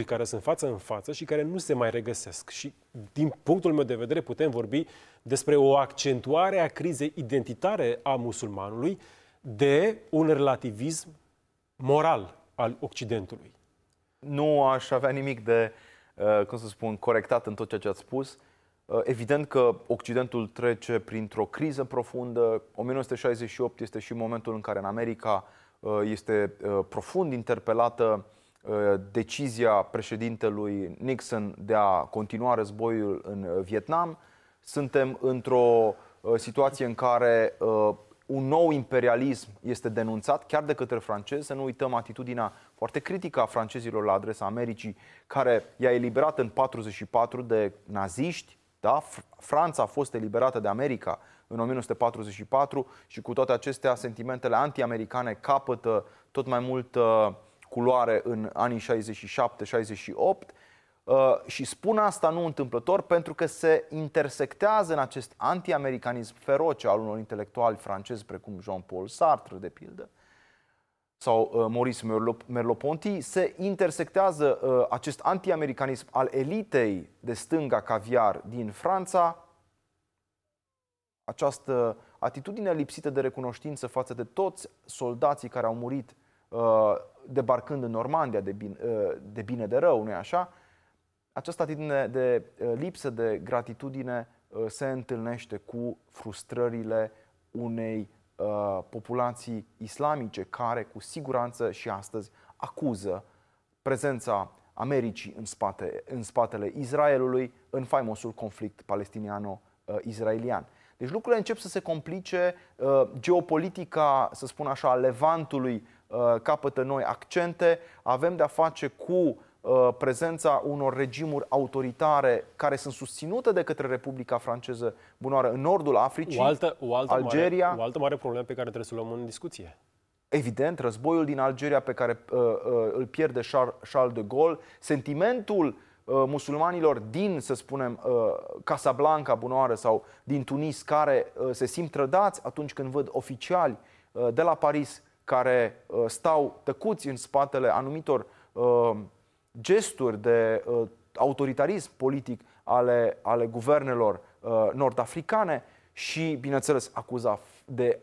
care sunt față în față și care nu se mai regăsesc. Și din punctul meu de vedere putem vorbi despre o accentuare a crizei identitare a musulmanului de un relativism moral al Occidentului. Nu aș avea nimic de, uh, cum să spun, corectat în tot ceea ce ați spus. Uh, evident că Occidentul trece printr-o criză profundă. 1968 este și momentul în care în America uh, este profund interpelată Uh, decizia președintelui Nixon de a continua războiul în uh, Vietnam. Suntem într-o uh, situație în care un nou imperialism este denunțat chiar de către francezi. Să nu uităm atitudinea foarte critică a francezilor la adresa Americii, care i-a eliberat în 1944 de naziști. Da? Franța a fost eliberată de America în 1944 și cu toate acestea sentimentele anti-americane capătă tot mai mult uh, culoare în anii 67-68 uh, și spun asta nu întâmplător pentru că se intersectează în acest antiamericanism feroce al unor intelectuali francezi precum Jean-Paul Sartre, de pildă, sau uh, Maurice Merleau-Ponty, se intersectează uh, acest antiamericanism al elitei de stânga caviar din Franța, această atitudine lipsită de recunoștință față de toți soldații care au murit debarcând în Normandia de bine ă, de, bine de rău, nu-i așa? Această atitudine de ă, lipsă de gratitudine ă, se întâlnește cu frustrările unei populații islamice care cu siguranță și astăzi acuză prezența Americii în, spate, în spatele Israelului în faimosul conflict palestiniano-izraelian. Deci lucrurile încep să se complice, geopolitica, să spun așa, a Levantului Uh, capătă noi accente, avem de-a face cu uh, prezența unor regimuri autoritare care sunt susținute de către Republica franceză bunoară în nordul Africii, o altă, o altă Algeria. Mare, o altă mare problemă pe care trebuie să o luăm în discuție. Evident, războiul din Algeria pe care uh, uh, îl pierde Charles de Gaulle, sentimentul uh, musulmanilor din, să spunem, uh, Casablanca, Bunoară sau din Tunis, care se simt trădați atunci când văd oficiali de la Paris care uh, stau tăcuți în spatele anumitor uh, gesturi de uh, autoritarism politic ale, ale guvernelor nord-africane și, bineînțeles, acuza de,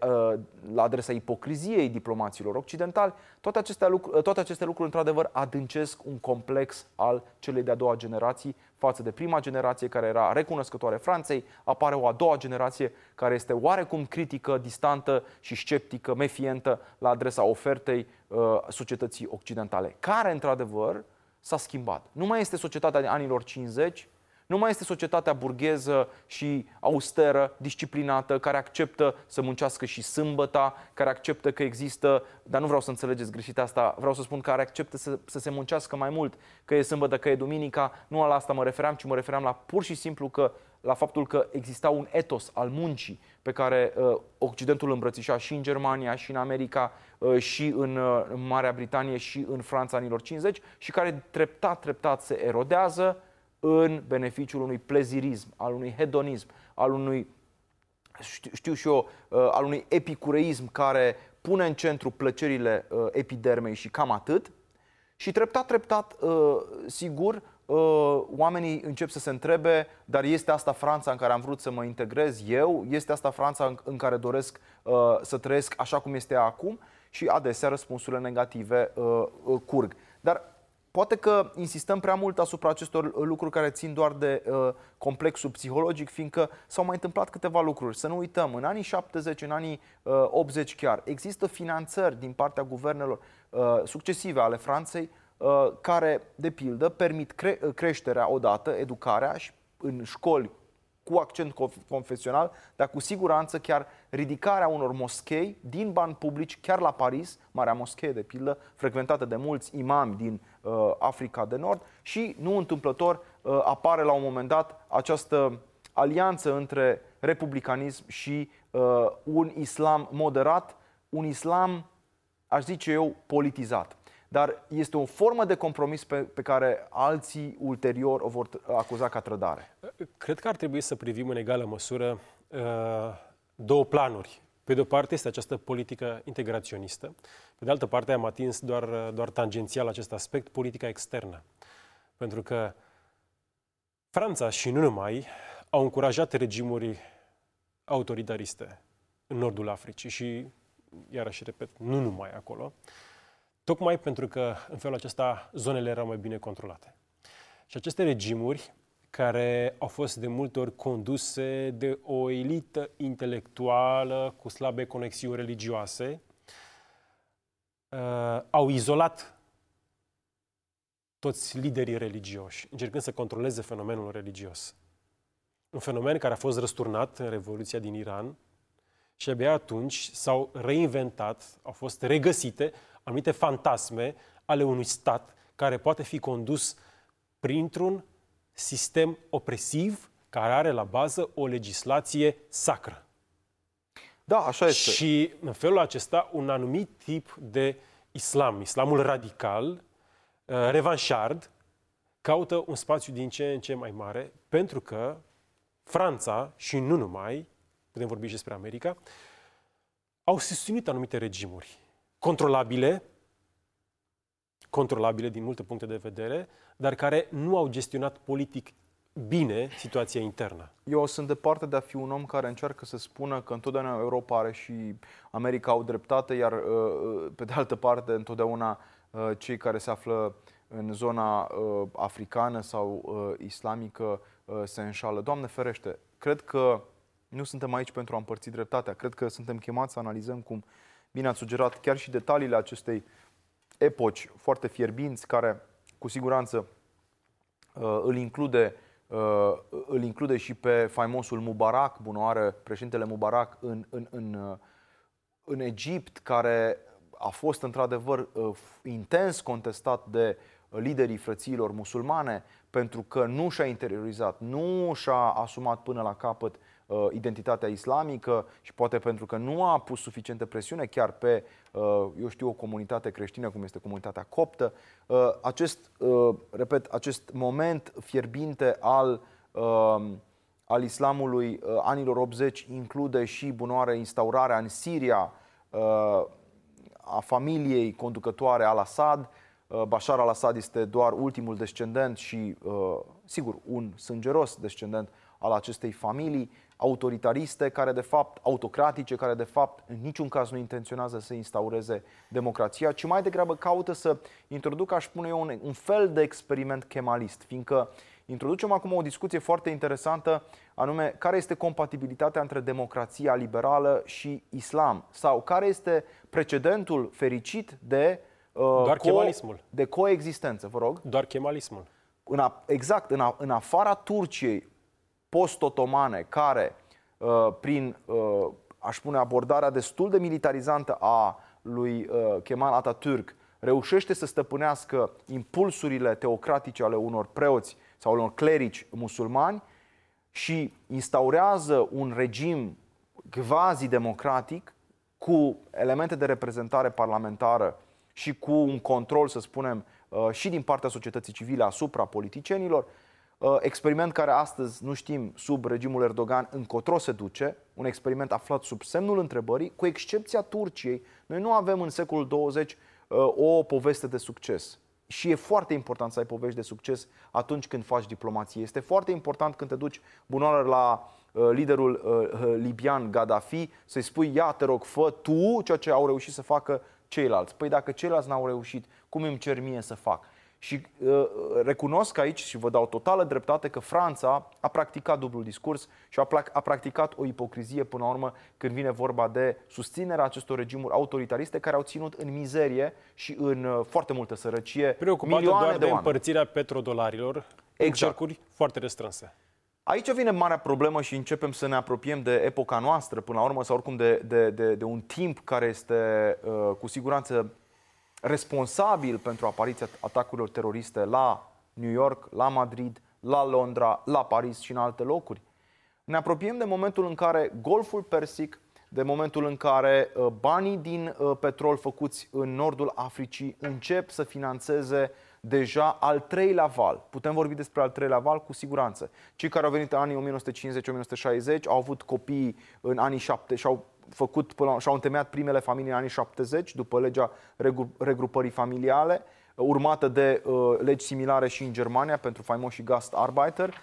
la adresa ipocriziei diplomaților occidentali, toate aceste, lucruri, toate aceste lucruri, într-adevăr, adâncesc un complex al celei de-a doua generații față de prima generație care era recunoscătoare Franței, apare o a doua generație care este oarecum critică, distantă și sceptică, mefientă la adresa ofertei uh, societății occidentale, care într-adevăr s-a schimbat. Nu mai este societatea de anilor 50, nu mai este societatea burgheză și austeră, disciplinată, care acceptă să muncească și sâmbăta, care acceptă că există, dar nu vreau să înțelegeți greșit asta, vreau să spun care acceptă să, să se muncească mai mult, că e sâmbătă, că e duminica, nu la asta mă refeream, ci mă refeream la pur și simplu că la faptul că exista un etos al muncii pe care uh, Occidentul îmbrățișa și în Germania, și în America, uh, și în, uh, în Marea Britanie, și în Franța anilor 50 și care treptat, treptat se erodează în beneficiul unui plezirism, al unui hedonism, al unui, știu și eu, uh, al unui epicureism care pune în centru plăcerile uh, epidermei și cam atât. Și treptat, treptat, uh, sigur, oamenii încep să se întrebe, dar este asta Franța în care am vrut să mă integrez eu? Este asta Franța în care doresc să trăiesc așa cum este acum? Și adesea răspunsurile negative curg. Dar Poate că insistăm prea mult asupra acestor lucruri care țin doar de uh, complexul psihologic, fiindcă s-au mai întâmplat câteva lucruri. Să nu uităm, în anii 70, în anii uh, 80 chiar, există finanțări din partea guvernelor uh, succesive ale Franței uh, care, de pildă, permit cre- uh, creșterea odată, educarea și în școli cu accent confesional, dar cu siguranță chiar ridicarea unor moschei din bani publici, chiar la Paris, Marea Moschee, de pildă, frecventată de mulți imami din Uh, Africa de Nord și, nu întâmplător, uh, apare la un moment dat această alianță între republicanism și uh, un islam moderat, un islam, aș zice eu, politizat dar este o formă de compromis pe, pe care alții ulterior o vor acuza ca trădare. Cred că ar trebui să privim în egală măsură uh, două planuri pe de o parte este această politică integraționistă, pe de altă parte am atins doar, doar tangențial acest aspect, politica externă. Pentru că Franța și nu numai au încurajat regimuri autoritariste în nordul Africii și, iarăși repet, nu numai acolo, tocmai pentru că în felul acesta zonele erau mai bine controlate. Și aceste regimuri care au fost de multe ori conduse de o elită intelectuală cu slabe conexiuni religioase, uh, au izolat toți liderii religioși, încercând să controleze fenomenul religios. Un fenomen care a fost răsturnat în Revoluția din Iran și abia atunci s-au reinventat, au fost regăsite anumite fantasme ale unui stat care poate fi condus printr-un sistem opresiv care are la bază o legislație sacră. Da, așa este. Și în felul acesta un anumit tip de islam, islamul radical, uh, revanșard, caută un spațiu din ce în ce mai mare, pentru că Franța și nu numai, putem vorbi și despre America, au susținut anumite regimuri controlabile controlabile din multe puncte de vedere, dar care nu au gestionat politic bine situația internă. Eu sunt departe de a fi un om care încearcă să spună că întotdeauna Europa are și America au dreptate, iar uh, uh, pe de altă parte întotdeauna uh, cei care se află în zona africană sau islamică se înșală. Doamne ferește, cred că nu suntem aici pentru a împărți dreptatea. Cred că suntem chemați să analizăm cum bine ați sugerat chiar și detaliile acestei epoci foarte fierbinți care cu siguranță uh, îl include, uh, îl include și pe faimosul Mubarak, bunoare președintele Mubarak în, în, în, uh, în Egipt, care a fost într-adevăr intens contestat de liderii frățiilor musulmane pentru că nu și-a interiorizat, nu și-a asumat până la capăt uh, identitatea islamică și poate pentru că nu a pus suficientă presiune chiar pe, uh, eu știu, o comunitate creștină cum este comunitatea coptă. Uh, acest, uh, repet, acest moment fierbinte al, uh, al islamului uh, anilor 80 include și bunoare instaurarea în Siria uh, a familiei conducătoare al-Assad. Uh, Bashar al-Assad este doar ultimul descendent și, uh, sigur, un sângeros descendent al acestei familii autoritariste, care de fapt, autocratice, care de fapt în niciun caz nu intenționează să instaureze democrația, ci mai degrabă caută să introducă, aș spune eu, un, un fel de experiment chemalist, fiindcă introducem acum o discuție foarte interesantă, anume care este compatibilitatea între democrația liberală și islam, sau care este precedentul fericit de uh, doar co- chemalismul. De coexistență, vă rog. Doar chemalismul. În a, exact, în, a, în afara Turciei, post-otomane care, uh, prin, uh, aș spune, abordarea destul de militarizantă a lui uh, Kemal Atatürk, reușește să stăpânească impulsurile teocratice ale unor preoți sau unor clerici musulmani și instaurează un regim quasi-democratic cu elemente de reprezentare parlamentară și cu un control, să spunem, și din partea societății civile asupra politicienilor, Uh, experiment care astăzi nu știm sub regimul Erdogan încotro se duce, un experiment aflat sub semnul întrebării, cu excepția Turciei. Noi nu avem în secolul 20 uh, o poveste de succes. Și e foarte important să ai povești de succes atunci când faci diplomație. Este foarte important când te duci bunoară la uh, liderul libian Gaddafi să-i spui, ia te rog, fă tu ceea ce au reușit să facă ceilalți. Păi dacă ceilalți n-au reușit, cum îmi cer mie să fac? Și uh, recunosc aici și vă dau totală dreptate că Franța a practicat dublul discurs și a, a practicat o ipocrizie până la urmă când vine vorba de susținerea acestor regimuri autoritariste care au ținut în mizerie și în uh, foarte multă sărăcie Preocupată milioane doar de, de oameni. împărțirea petrodolarilor exact. în cercuri foarte restrânse. Aici vine marea problemă și începem să ne apropiem de epoca noastră, până la urmă, sau oricum de, de, de, de un timp care este uh, cu siguranță responsabil pentru apariția atacurilor teroriste la New York, la Madrid, la Londra, la Paris și în alte locuri. Ne apropiem de momentul în care Golful Persic, de momentul în care uh, banii din uh, petrol făcuți în nordul Africii încep să financeze deja al treilea val. Putem vorbi despre al treilea val cu siguranță. Cei care au venit în anii 1950-1960 au avut copii în anii 70 și au făcut până, și-au întemeiat primele familii în anii 70, după legea regrupării familiale, urmată de uh, legi similare și în Germania pentru faimoșii Gastarbeiter.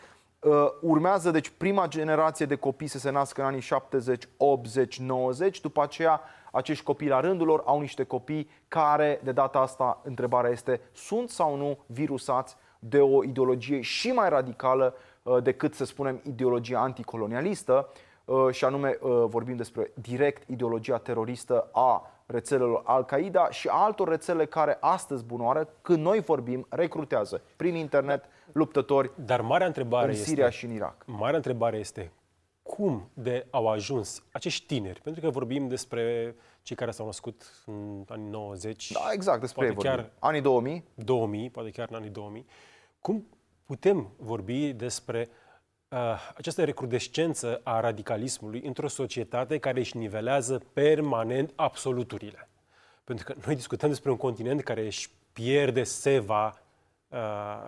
Uh, urmează, deci, prima generație de copii să se nască în anii 70, 80, 90. După aceea, acești copii la rândul lor au niște copii care, de data asta, întrebarea este, sunt sau nu virusați de o ideologie și mai radicală uh, decât, să spunem, ideologia anticolonialistă, Uh, și anume uh, vorbim despre direct ideologia teroristă a rețelelor Al-Qaeda și altor rețele care astăzi bunoară, când noi vorbim, recrutează prin internet luptători Dar marea întrebare în Siria este, și în Irak. Marea întrebare este cum de au ajuns acești tineri? Pentru că vorbim despre cei care s-au născut în anii 90. Da, exact, despre ei Chiar anii 2000. 2000, poate chiar în anii 2000. Cum putem vorbi despre Ah, această recrudescență a radicalismului într-o societate care își nivelează permanent absoluturile. Pentru că noi discutăm despre un continent care își pierde seva uh,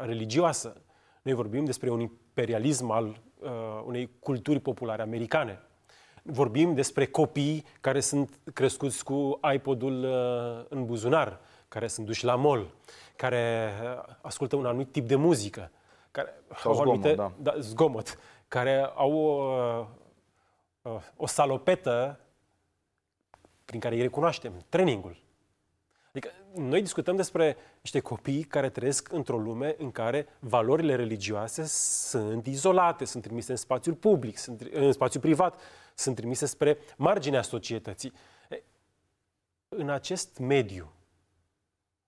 religioasă. Noi vorbim despre un imperialism al uh, unei culturi populare americane. Vorbim despre copii care sunt crescuți cu iPod-ul uh, în buzunar, care sunt duși la mol, care uh, ascultă un anumit tip de muzică, care, Sau zgomot, anumite, da. da. Zgomot, care au o, uh, uh, o salopetă prin care îi recunoaștem, trainingul. Adică noi discutăm despre niște copii care trăiesc într-o lume în care valorile religioase sunt izolate, sunt trimise în spațiul public, sunt, în spațiul privat, sunt trimise spre marginea societății. În acest mediu,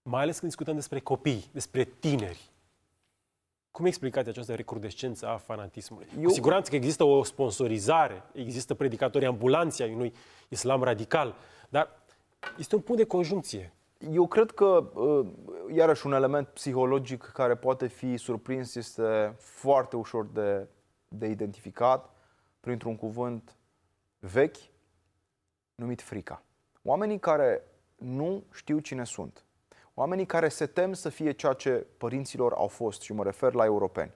mai ales când discutăm despre copii, despre tineri, cum explicați această recrudescență a fanatismului? Eu... Cu siguranță că există o sponsorizare, există predicatorii ambulanții ai unui islam radical, dar este un punct de conjuncție. Eu cred că, uh, iarăși, un element psihologic care poate fi surprins este foarte ușor de, de identificat printr-un cuvânt vechi numit frica. Oamenii care nu știu cine sunt, Oamenii care se tem să fie ceea ce părinților au fost, și mă refer la europeni.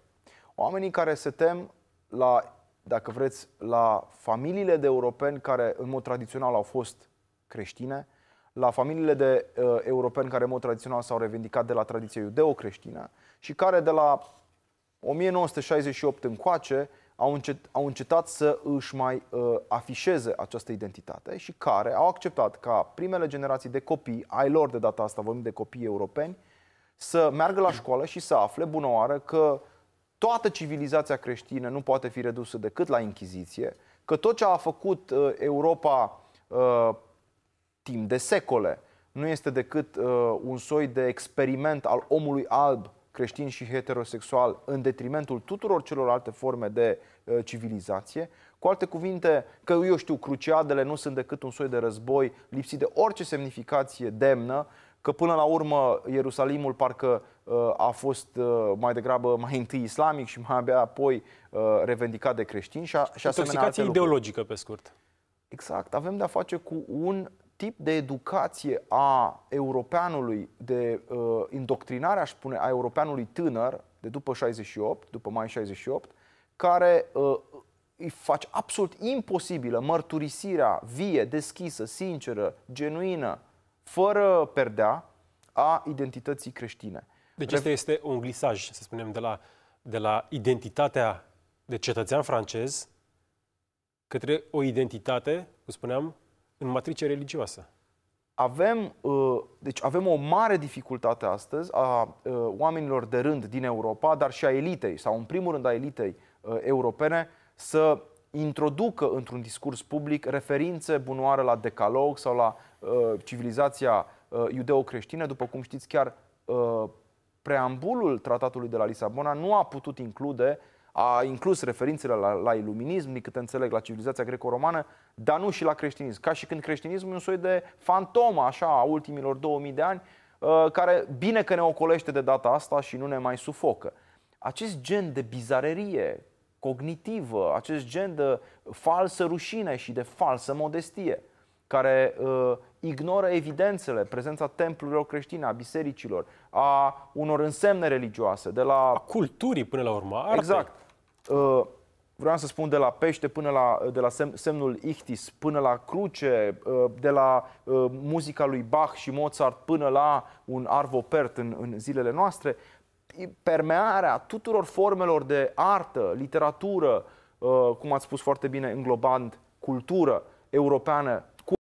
Oamenii care se tem la, dacă vreți, la familiile de europeni care în mod tradițional au fost creștine, la familiile de uh, europeni care în mod tradițional s-au revendicat de la tradiție iudeo-creștină și care de la 1968 încoace au, încet, au încetat să își mai uh, afișeze această identitate și care au acceptat ca primele generații de copii, ai lor de data asta, vorbim de copii europeni, să meargă la școală și să afle bună oară că toată civilizația creștină nu poate fi redusă decât la Inchiziție, că tot ce a făcut uh, Europa uh, timp de secole nu este decât uh, un soi de experiment al omului alb creștin și heterosexual în detrimentul tuturor celorlalte forme de uh, civilizație. Cu alte cuvinte, că eu știu, cruciadele nu sunt decât un soi de război lipsit de orice semnificație demnă, că până la urmă Ierusalimul parcă uh, a fost uh, mai degrabă mai întâi islamic și mai abia apoi revendicat de creștini și, a, și asemenea alte ideologică, pe scurt. Exact. Avem de-a face cu un tip de educație a europeanului, de uh, indoctrinare, aș spune, a europeanului tânăr, de după 68, după mai 68, care uh, îi face absolut imposibilă mărturisirea vie, deschisă, sinceră, genuină, fără perdea, a identității creștine. Deci asta este un glisaj, să spunem, de la, de la identitatea de cetățean francez către o identitate, cum spuneam, în matrice religioasă. Avem, uh, deci avem o mare dificultate astăzi a uh, oamenilor de rând din Europa, dar și a elitei, sau în primul rând a elitei uh, europene, să introducă într-un discurs public referințe bunoare la decalog sau la civilizația iudeo-creștină. După cum știți, chiar preambulul tratatului de la Lisabona nu a putut include a inclus referințele la, la iluminism, din câte înțeleg, la civilizația greco-romană, dar nu și la creștinism. Ca și când creștinismul e un soi de fantomă, așa, a ultimilor 2000 de ani, uh, care bine că ne ocolește de data asta și nu ne mai sufocă. Acest gen de bizarerie cognitivă, acest gen de falsă rușine și de falsă modestie, care uh, ignoră evidențele, prezența templurilor creștine, a bisericilor, a unor însemne religioase, de la... A culturii până la urmă, arte. Exact. Uh, vreau să spun de la pește până la, uh, de la semnul Ichtis, până la cruce, uh, de la muzica lui Bach și Mozart până la un Arvo Pärt în, în zilele noastre, permearea tuturor formelor de artă, literatură, cum ați spus foarte bine, înglobant cultură europeană